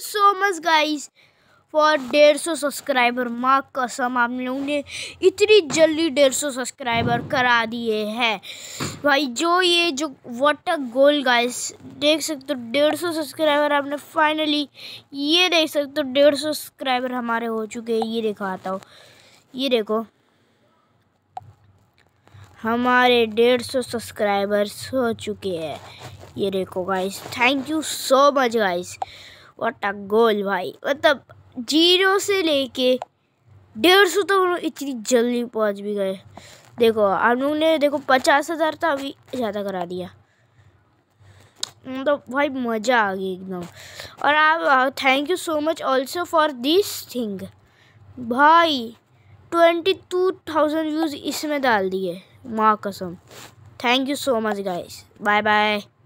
so much guys for डेढ़ सौ subscriber माँ कसम आप लोगों ने इतनी जल्दी डेढ़ सौ सब्सक्राइबर करा दिए हैं भाई जो ये जो वट अ गोल गाइस देख सकते हो डेढ़ सौ सब्सक्राइबर आपने फाइनली ये देख सकते हो डेढ़ सौ सब्सक्राइबर हमारे हो चुके हैं ये दिखाता हूँ ये देखो हमारे डेढ़ सौ सब्सक्राइबर्स हो चुके हैं ये देखो guys thank you so much guys what a goal भाई मतलब जीरो से लेके डेढ़ सौ तक तो लोग इतनी जल्दी पहुंच भी गए देखो हम लोग ने देखो पचास हज़ार तो अभी ज़्यादा करा दिया मतलब तो भाई मज़ा आ गई एकदम और आप thank you so much also for this thing भाई ट्वेंटी टू थाउजेंड व्यूज़ इसमें डाल दिए माँ कसम thank you so much guys bye bye